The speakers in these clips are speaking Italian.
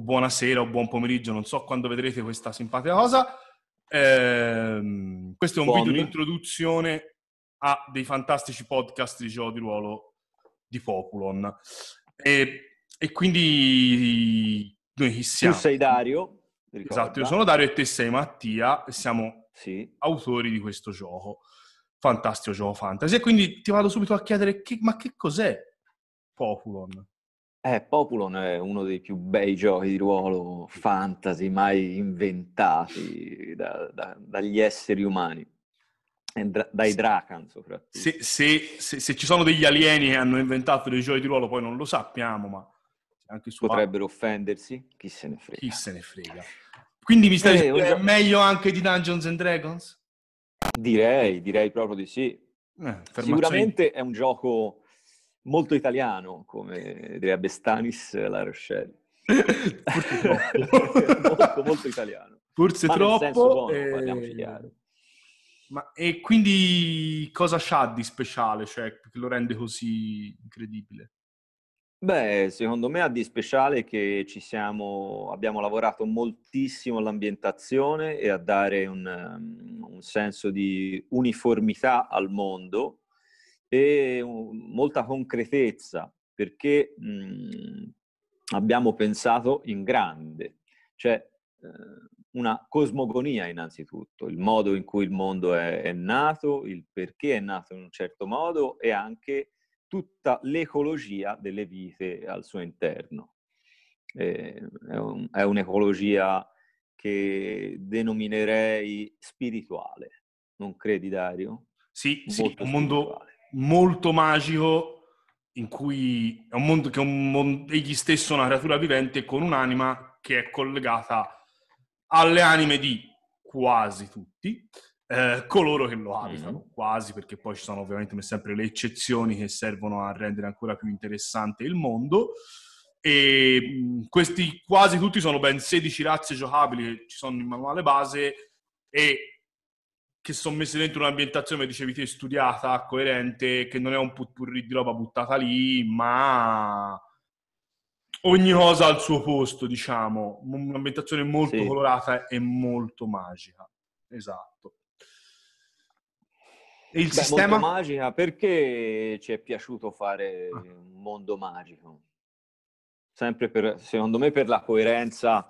buonasera o buon pomeriggio, non so quando vedrete questa simpatica cosa. Eh, questo è un Buon. video di introduzione a dei fantastici podcast di gioco di ruolo di Populon. E, e quindi noi chi siamo? Tu sei Dario. Ricorda. Esatto, io sono Dario e te sei Mattia e siamo sì. autori di questo gioco. Fantastico gioco fantasy. E quindi ti vado subito a chiedere che, ma che cos'è Populon? Eh, Populon è uno dei più bei giochi di ruolo fantasy mai inventati da, da, dagli esseri umani, dai Drakan soprattutto. Se, se, se, se, ci sono degli alieni che hanno inventato dei giochi di ruolo, poi non lo sappiamo, ma anche su... Potrebbero offendersi? Chi se ne frega. Chi se ne frega. Quindi mi stai eh, dicendo che è meglio anche di Dungeons and Dragons? Direi, direi proprio di sì. Eh, Sicuramente è un gioco molto italiano, come direbbe Stanis La Rochelle. molto, molto italiano. Forse Ma troppo. Buono, e... Eh, parliamoci chiaro. Ma, e quindi cosa c'ha di speciale, cioè, che lo rende così incredibile? Beh, secondo me ha di speciale che ci siamo, abbiamo lavorato moltissimo all'ambientazione e a dare un, um, un senso di uniformità al mondo, e molta concretezza perché mh, mhmm, abbiamo pensato in grande, cioè eh, una cosmogonia innanzitutto, il modo in cui il mondo è, è, nato, il perché è nato in un certo modo e anche tutta l'ecologia delle vite al suo interno. Eh, è, un, è un'ecologia che denominerei spirituale, non credi Dario? Sì, sì un mondo, molto magico in cui è un mondo che è un mondo, egli stesso una creatura vivente con un'anima che è collegata alle anime di quasi tutti eh, coloro che lo mm-hmm. abitano, mm quasi perché poi ci sono ovviamente sempre le eccezioni che servono a rendere ancora più interessante il mondo. E mh, mm, questi quasi tutti sono ben 16 razze giocabili che ci sono in manuale base e che sono messe dentro un'ambientazione, dicevi te, studiata, coerente, che non è un putturri di roba buttata lì, ma ogni cosa al suo posto, diciamo. Un'ambientazione molto sì. colorata e molto magica. Esatto. E il Beh, sistema... Molto magica, perché ci è piaciuto fare ah. un mondo magico? Sempre per, secondo me, per la coerenza...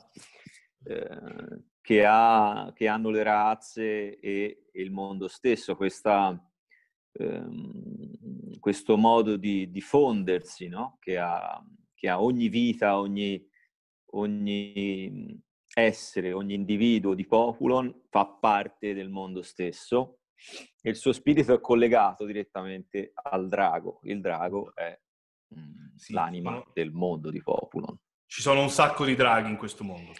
Eh che, ha, che hanno le razze e, il mondo stesso, questa, ehm, questo modo di diffondersi no? che, ha, che, ha, ogni vita, ogni, ogni essere, ogni individuo di Populon fa parte del mondo stesso e il suo spirito è collegato direttamente al drago. Il drago è mm, sì, l'anima no? del mondo di Populon. Ci sono un sacco di draghi in questo mondo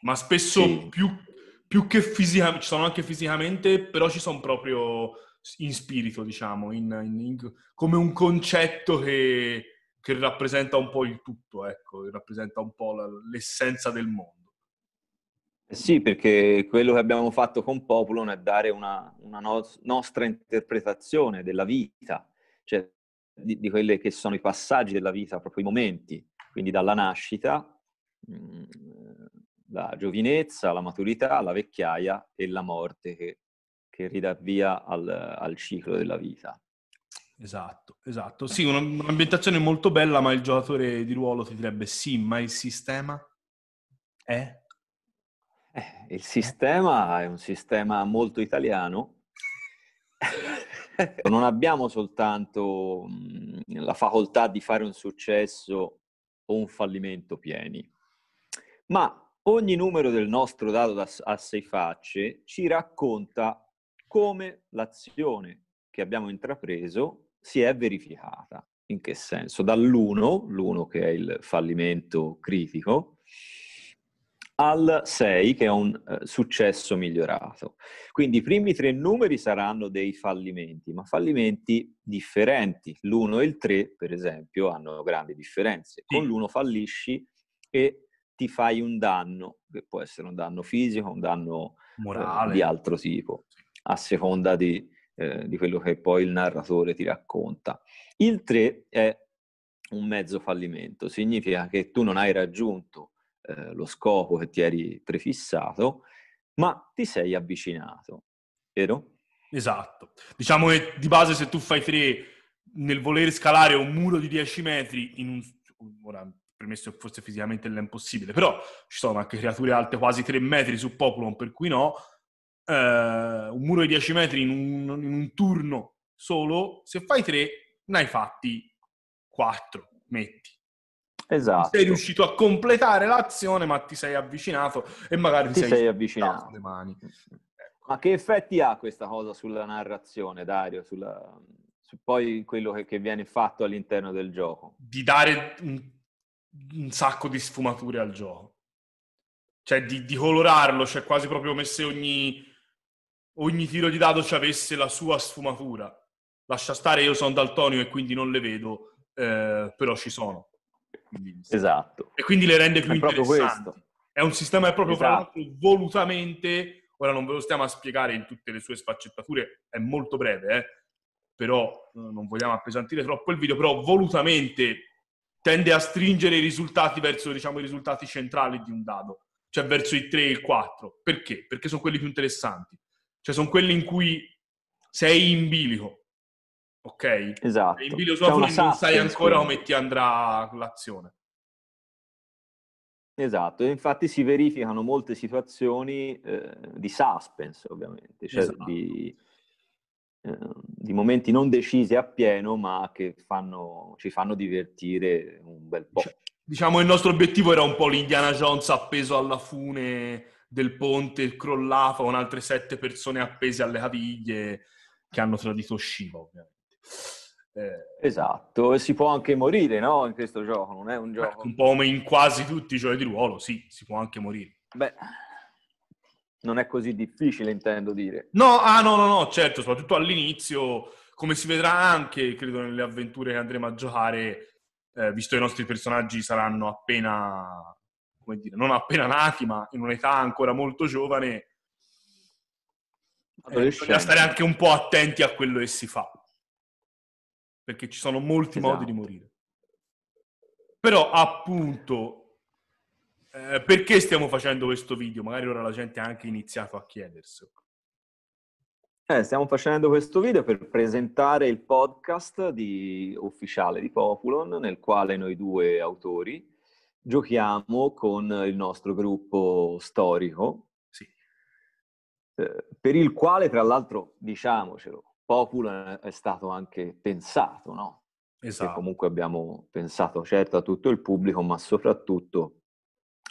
ma spesso sì. più, più, che fisicamente, ci sono anche fisicamente, però ci sono proprio in spirito, diciamo, in, in, in, come un concetto che, che, rappresenta un po' il tutto, ecco, che rappresenta un po' la, l'essenza del mondo. Eh sì, perché quello che abbiamo fatto con Populon è dare una, una no- nostra interpretazione della vita, cioè di, di quelli che sono i passaggi della vita, proprio i momenti, quindi dalla nascita mm, la giovinezza, la maturità, la vecchiaia e la morte che, che ridà via al, al ciclo della vita. Esatto, esatto. Sì, un'ambientazione molto bella, ma il giocatore di ruolo ti direbbe sì, ma il sistema è? Eh, il sistema è un sistema molto italiano. non abbiamo soltanto mhmm, la facoltà di fare un successo o un fallimento pieni, ma Ogni numero del nostro dato da, a sei facce ci racconta come l'azione che abbiamo intrapreso si è verificata. In che senso? Dall'1, l'1 che è il fallimento critico, al 6 che è un eh, successo migliorato. Quindi i primi tre numeri saranno dei fallimenti, ma fallimenti differenti. L'1 e il 3, per esempio, hanno grandi differenze. Con l'1 fallisci e ti fai un danno, che può essere un danno fisico, un danno eh, morale di altro tipo, a seconda di, eh, di, quello che poi il narratore ti racconta. Il 3 è un mezzo fallimento, significa che tu non hai raggiunto eh, lo scopo che ti eri prefissato, ma ti sei avvicinato, vero? Esatto. Diciamo che di base se tu fai 3 nel voler scalare un muro di 10 metri in un ora per che forse fisicamente è impossibile, però ci sono anche creature alte quasi 3 metri su Populon, per cui no. Eh, un muro di 10 metri in un, in un turno solo, se fai 3, ne hai fatti 4, metti. Esatto. Sei riuscito a completare l'azione, ma ti sei avvicinato e magari ti, sei, sei avvicinato le mani. Ma che effetti ha questa cosa sulla narrazione, Dario? Sulla... Su poi quello che, che viene fatto all'interno del gioco? Di dare un un sacco di sfumature al gioco. Cioè, di, di colorarlo, cioè quasi proprio come se ogni, ogni tiro di dado ci avesse la sua sfumatura. Lascia stare, io sono daltonio e quindi non le vedo, eh, però ci sono. Quindi, esatto. E quindi le rende più è interessanti. È un sistema proprio esatto. volutamente, ora non ve lo stiamo a spiegare in tutte le sue sfaccettature, è molto breve, eh? però eh, non vogliamo appesantire troppo il video, però volutamente tende a stringere i risultati verso diciamo, i risultati centrali di un dado, cioè verso i 3 e il 4. Perché? Perché sono quelli più interessanti, cioè sono quelli in cui sei in bilico, ok? Esatto. Sei in bilico sulla non sai ancora come ti andrà l'azione. Esatto, e infatti si verificano molte situazioni eh, di suspense, ovviamente, cioè esatto. di Ehm, di momenti non decisi appieno, ma che fanno, ci fanno divertire un bel po'. Cioè, diciamo il nostro obiettivo era un po' l'Indiana Jones appeso alla fune del ponte, crollava con altre sette persone appese alle caviglie che hanno tradito Shiva, ovviamente. Eh, esatto, e si può anche morire, no? In questo gioco, non è un ecco, gioco... un po' come in quasi tutti i giochi di ruolo, sì, si può anche morire. Beh, non è così difficile, intendo dire. No, ah, no, no, no, certo, soprattutto all'inizio, come si vedrà anche, credo, nelle avventure che andremo a giocare, eh, visto che i nostri personaggi saranno appena, come dire, non appena nati, ma in un'età ancora molto giovane, eh, bisogna stare anche un po' attenti a quello che si fa, perché ci sono molti esatto. modi di esatto. morire. Però, appunto, eh, perché stiamo facendo questo video? Magari ora la gente ha anche iniziato a chiederselo. Eh, stiamo facendo questo video per presentare il podcast di, ufficiale di Populon, nel quale noi due autori giochiamo con il nostro gruppo storico, sì. eh, per il quale, tra l'altro, diciamocelo, Populon è stato anche pensato, no? Esatto. Perché comunque abbiamo pensato certo a tutto il pubblico, ma soprattutto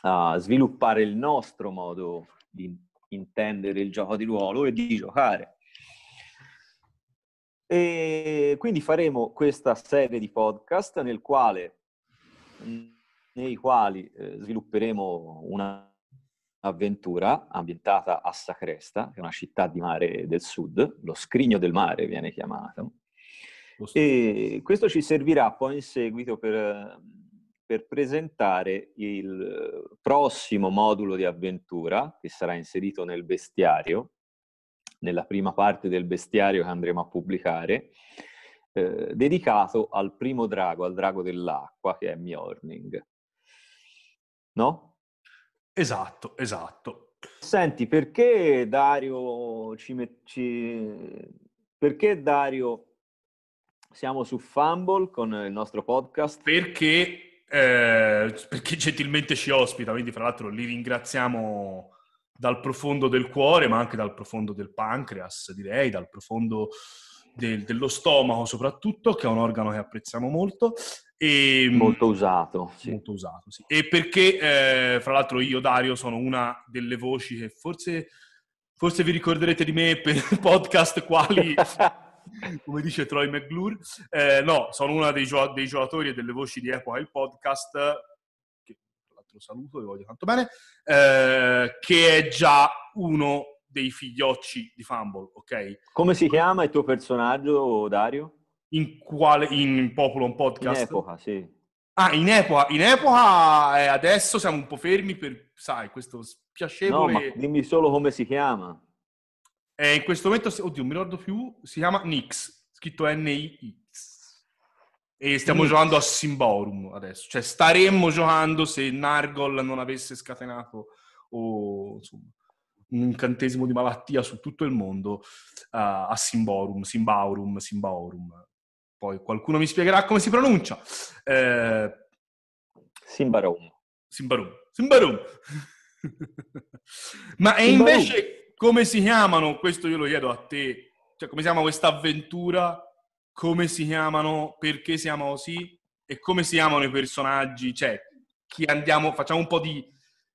a sviluppare il nostro modo di intendere il gioco di ruolo e di giocare. E quindi faremo questa serie di podcast nel quale, nei quali eh, svilupperemo un'avventura ambientata a Sacresta, che è una città di mare del sud, lo scrigno del mare viene chiamato, e questo ci servirà poi in seguito per per presentare il prossimo modulo di avventura che sarà inserito nel bestiario, nella prima parte del bestiario che andremo a pubblicare, eh, dedicato al primo drago, al drago dell'acqua che è Mjorning. No? Esatto, esatto. Senti, perché Dario ci, met- ci... perché Dario siamo su Fumble con il nostro podcast? Perché eh, perché gentilmente ci ospita, quindi fra l'altro li ringraziamo dal profondo del cuore, ma anche dal profondo del pancreas, direi, dal profondo del, dello stomaco soprattutto, che è un organo che apprezziamo molto. E, ehm, molto usato. Sì. Molto usato, sì. E perché, eh, fra l'altro, io, Dario, sono una delle voci che forse, forse vi ricorderete di me per podcast quali come dice Troy McGlure. Eh, no, sono uno dei, gio- dei, giocatori e delle voci di Epoca, il podcast, che tra l'altro saluto e voglio tanto bene, eh, che è già uno dei figliocci di Fumble, ok? Come si chiama il tuo personaggio, Dario? In quale? In Popolon Podcast? In Epoca, sì. Ah, in Epoca, in Epoca eh, adesso siamo un po' fermi per, sai, questo spiacevole... No, dimmi solo come si chiama. E eh, in questo momento, oddio, mi ricordo più, si chiama Nix, scritto N-I-X. E stiamo Nix. giocando a Simborum adesso. Cioè, staremmo giocando se Nargol non avesse scatenato o, insomma, un incantesimo di malattia su tutto il mondo uh, a Simborum, Simbaurum, Simbaurum. Poi qualcuno mi spiegherà come si pronuncia. Eh, Simbarum. Simbarum. Simbarum. Ma è invece come si chiamano? Questo io lo chiedo a te. Cioè, come si chiama questa avventura? Come si chiamano? Perché siamo così? E come si chiamano i personaggi? Cioè, chi andiamo? Facciamo un po' di,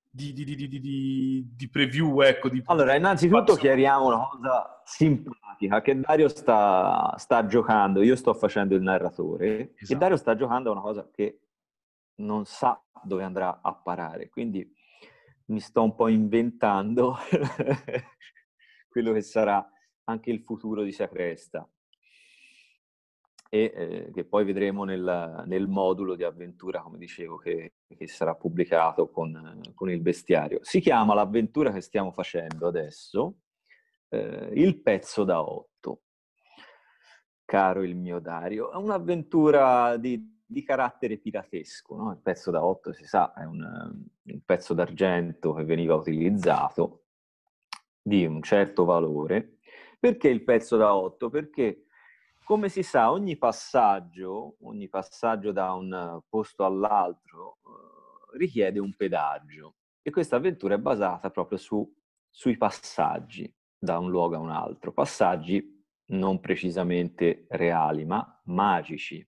di, di, di preview, ecco. allora, innanzitutto chiariamo una cosa simpatica, che Dario sta, sta giocando, io sto facendo il narratore, esatto. e Dario sta giocando a una cosa che non sa dove andrà a parare. Quindi mi sto un po' inventando quello che sarà anche il futuro di Sacresta e eh, che poi vedremo nel, nel, modulo di avventura, come dicevo, che, che sarà pubblicato con, con, il bestiario. Si chiama l'avventura che stiamo facendo adesso, eh, Il pezzo da otto. Caro il mio Dario, è un'avventura di di carattere piratesco. No? Il pezzo da 8, si sa, è un, ehm, un pezzo d'argento che veniva utilizzato di un certo valore. Perché il pezzo da 8? Perché come si sa, ogni passaggio, ogni passaggio da un posto all'altro eh, richiede un pedaggio e questa avventura è basata proprio su, sui passaggi da un luogo a un altro, passaggi non precisamente reali, ma magici.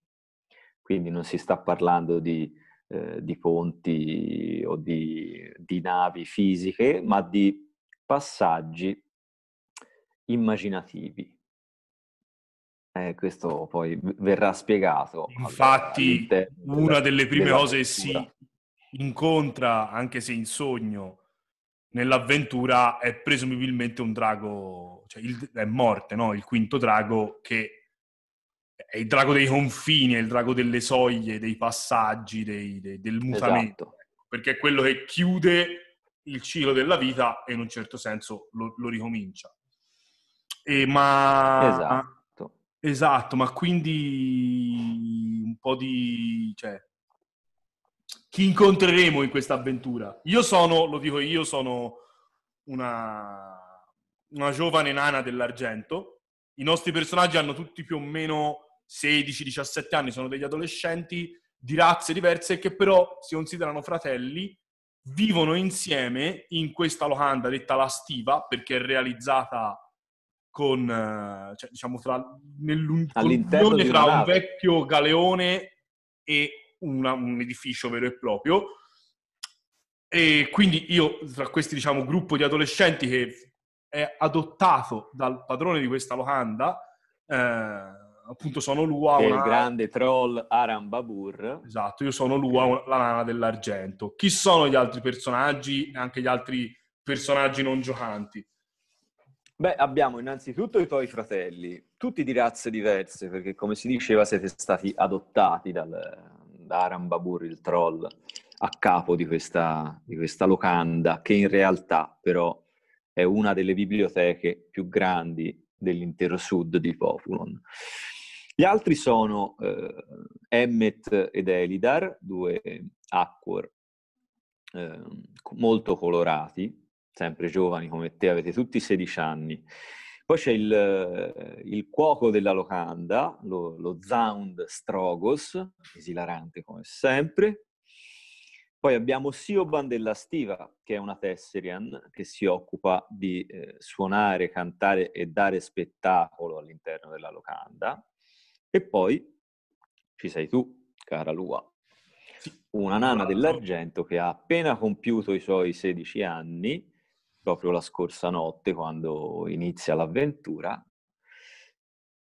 Quindi non si sta parlando di, eh, di ponti o di, di navi fisiche, ma di passaggi immaginativi. Eh, questo poi verrà spiegato. Infatti, una delle prime cose che si incontra, anche se in sogno, nell'avventura è presumibilmente un drago, cioè il, è morte, no? il quinto drago che è il drago dei confini, è il drago delle soglie, dei passaggi, dei, dei, del mutamento, esatto. perché è quello che chiude il ciclo della vita e in un certo senso lo, lo ricomincia. E, ma... Esatto. esatto. ma quindi un po' di... Cioè, chi incontreremo in questa avventura? Io sono, lo dico io, sono una, una giovane nana dell'argento. I nostri personaggi hanno tutti più o meno 16-17 anni, sono degli adolescenti di razze diverse che però si considerano fratelli, vivono insieme in questa locanda detta la stiva perché è realizzata con, eh, cioè, diciamo, fra, nell'unione di tra un vecchio galeone e una, un edificio vero e proprio. E quindi io, tra questi, diciamo, gruppo di adolescenti che è adottato dal padrone di questa locanda, eh, appunto sono Lua. Una... Il grande troll Aram Babur. Esatto, io sono Lua, la nana dell'argento. Chi sono gli altri personaggi e anche gli altri personaggi non giocanti? Beh, abbiamo innanzitutto i tuoi fratelli, tutti di razze diverse, perché come si diceva siete stati adottati dal, da Aram Babur, il troll, a capo di questa, di questa locanda, che in realtà però è una delle biblioteche più grandi dell'intero sud di Populon. Gli altri sono eh, Emmet ed Elidar, due acquor eh, molto colorati, sempre giovani come te, avete tutti 16 anni. Poi c'è il, il cuoco della locanda, lo, lo Zound Strogos, esilarante come sempre. Poi abbiamo Sioban della Stiva, che è una Tesserian che si occupa di eh, suonare, cantare e dare spettacolo all'interno della locanda. E poi ci sei tu, cara Lua, una nana dell'argento che ha appena compiuto i suoi 16 anni, proprio la scorsa notte quando inizia l'avventura,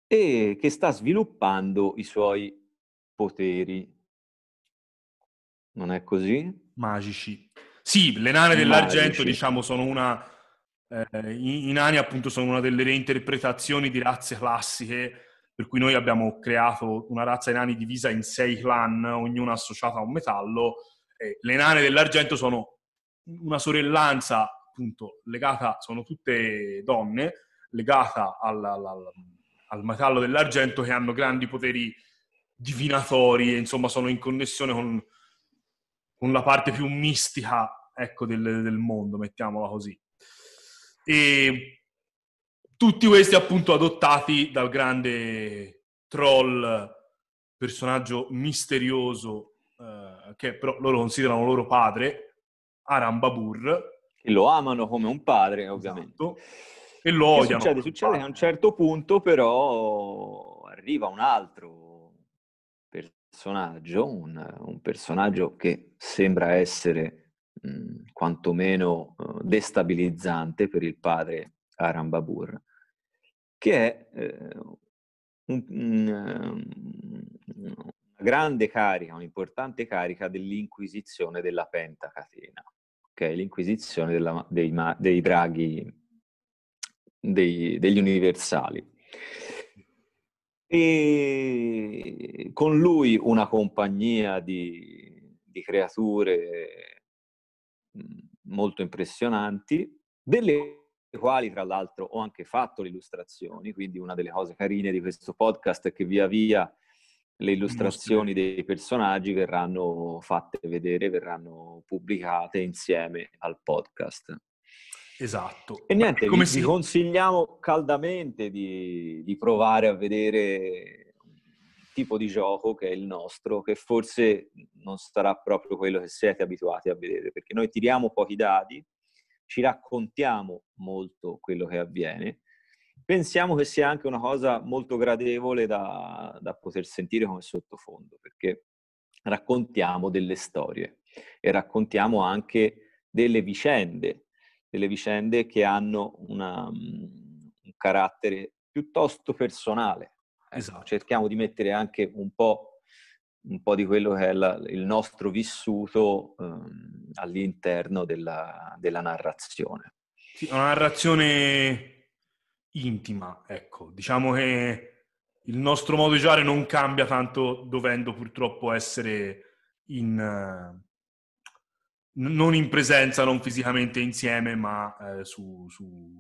e che sta sviluppando i suoi poteri. Non è così? Magici. Sì, le nane dell'argento, Magici. diciamo, sono una... Eh, I nani appunto sono una delle reinterpretazioni di razze classiche per cui noi abbiamo creato una razza di nani divisa in sei clan, ognuna associata a un metallo. le nane dell'argento sono una sorellanza, appunto, legata, sono tutte donne, legata al, al, al metallo dell'argento che hanno grandi poteri divinatori, insomma sono in connessione con, con la parte più mistica ecco, del, del mondo, mettiamola così. E tutti questi appunto adottati dal grande troll, personaggio misterioso, eh, che però loro considerano loro padre, Aram Babur. Che lo amano come un padre, ovviamente. Esatto. E lo che odiano. Succede, succede che a un certo punto però arriva un altro personaggio, un, un personaggio che sembra essere mh, quantomeno uh, destabilizzante per il padre Aram Babur, che è eh, un, ehm, una grande carica, un'importante carica dell'inquisizione della pentacatena, che è l'inquisizione della, dei, dei, draghi, dei, degli universali. E con lui una compagnia di, di creature molto impressionanti, delle quali tra l'altro ho anche fatto le illustrazioni, quindi una delle cose carine di questo podcast è che via via le illustrazioni dei personaggi verranno fatte vedere, verranno pubblicate insieme al podcast. Esatto. E niente, Come vi, si... vi consigliamo caldamente di, di provare a vedere un tipo di gioco che è il nostro, che forse non sarà proprio quello che siete abituati a vedere, perché noi tiriamo pochi dadi, ci raccontiamo molto quello che avviene, pensiamo che sia anche una cosa molto gradevole da, da poter sentire come sottofondo, perché raccontiamo delle storie e raccontiamo anche delle vicende, delle vicende che hanno una, un carattere piuttosto personale. Esatto. Cerchiamo di mettere anche un po' un po' di quello che è la, il nostro vissuto ehm, all'interno della, della narrazione. Sì, una narrazione intima, ecco. Diciamo che il nostro modo di giocare non cambia tanto dovendo purtroppo essere in, eh, non in presenza, non fisicamente insieme, ma eh, su, su,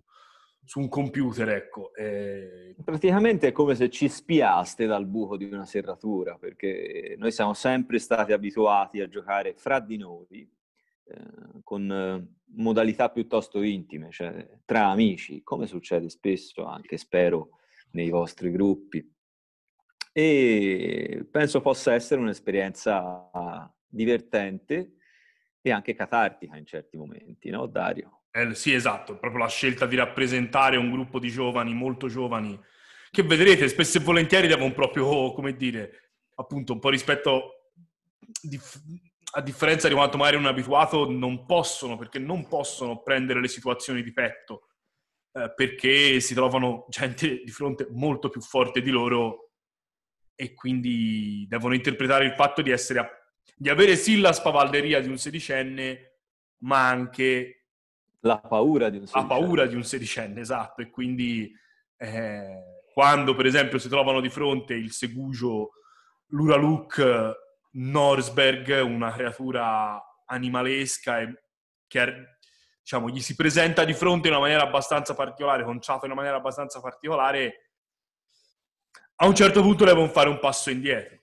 su un computer, ecco. E... Praticamente è come se ci spiaste dal buco di una serratura, perché noi siamo sempre stati abituati a giocare fra di noi eh, con eh, modalità piuttosto intime, cioè tra amici, come succede spesso anche, spero, nei vostri gruppi. E penso possa essere un'esperienza divertente e anche catartica in certi momenti, no Dario? Eh, sì, esatto, proprio la scelta di rappresentare un gruppo di giovani, molto giovani, che vedrete spesso e volentieri devono proprio, come dire, appunto un po' rispetto, dif- a differenza di quanto magari un abituato non possono, perché non possono prendere le situazioni di petto, eh, perché si trovano gente di fronte molto più forte di loro e quindi devono interpretare il fatto di essere, di avere sì la spavalderia di un sedicenne, ma anche la paura di un sedicenne. La paura di un sedicenne, esatto. E quindi eh, quando, per esempio, si trovano di fronte il Segugio, l'Uraluk, Norsberg, una creatura animalesca e che diciamo, gli si presenta di fronte in una maniera abbastanza particolare, conciato in una maniera abbastanza particolare, a un certo punto devono fare un passo indietro.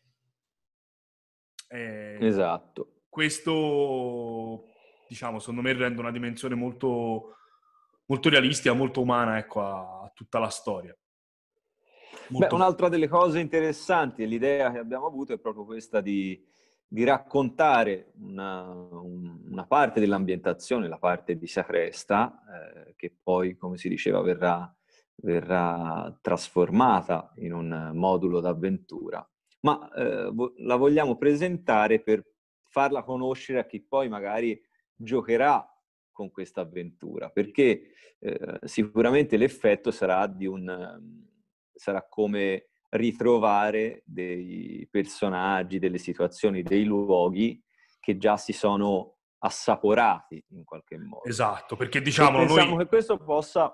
Eh, esatto. Questo diciamo, secondo me rende una dimensione molto, molto realistica, molto umana ecco, a, a tutta la storia. Molto... Beh, un'altra delle cose interessanti e l'idea che abbiamo avuto è proprio questa di, di raccontare una, una, parte dell'ambientazione, la parte di Sacresta, eh, che poi, come si diceva, verrà, verrà trasformata in un modulo d'avventura, ma eh, la vogliamo presentare per farla conoscere a chi poi magari giocherà con questa avventura, perché eh, sicuramente l'effetto sarà, di un, ehm, sarà come ritrovare dei personaggi, delle situazioni, dei luoghi che già si sono assaporati in qualche modo. Esatto, perché diciamo... E noi... che questo possa,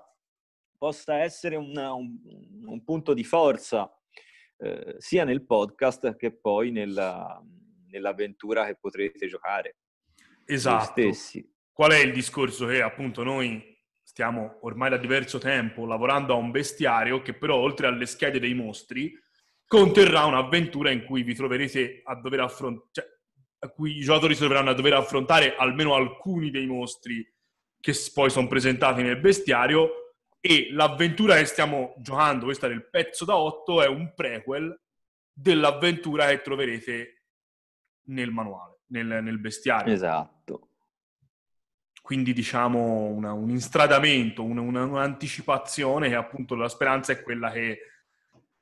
possa essere un, un, un, punto di forza eh, sia nel podcast che poi nella, nell'avventura che potrete giocare esatto. stessi. Qual è il discorso che appunto noi stiamo ormai da diverso tempo lavorando a un bestiario che però oltre alle schede dei mostri conterrà un'avventura in cui vi troverete a dover affrontare, cioè, a cui i giocatori si troveranno a dover affrontare almeno alcuni dei mostri che poi sono presentati nel bestiario e l'avventura che stiamo giocando, questa del pezzo da 8, è un prequel dell'avventura che troverete nel manuale nel, nel bestiario. Esatto. Quindi diciamo una, un instradamento, una, una, un'anticipazione che appunto la speranza è quella che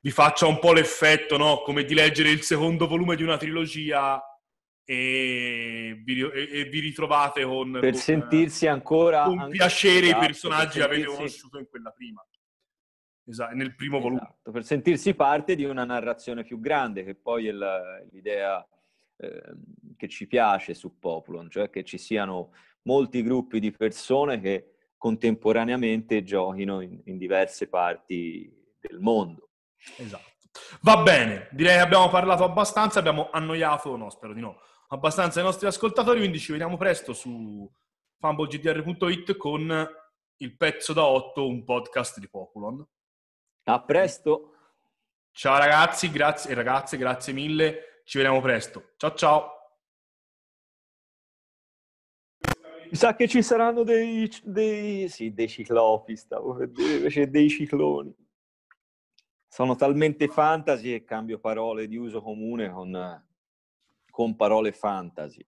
vi faccia un po' l'effetto, no? Come di leggere il secondo volume di una trilogia e vi, e, e vi ritrovate con... Per con, sentirsi ancora... Con piacere i esatto, personaggi che avete conosciuto in quella prima. Esatto, nel primo esatto, volume. Per sentirsi parte di una narrazione più grande, che poi è la, l'idea Ehm, che ci piace su Populon, cioè che ci siano molti gruppi di persone che contemporaneamente giochino in, in diverse parti del mondo. Esatto. Va bene, direi che abbiamo parlato abbastanza, abbiamo annoiato, no, spero di no, abbastanza i nostri ascoltatori, quindi ci vediamo presto su fumblegdr.it con il pezzo da 8, un podcast di Populon. A presto! Ciao ragazzi, grazie, ragazze, grazie mille ci vediamo presto. Ciao ciao! Mi sa che ci saranno dei, dei, sì, dei ciclopi, stavo per dire, invece dei cicloni. Sono talmente fantasy e cambio parole di uso comune con, con parole fantasy.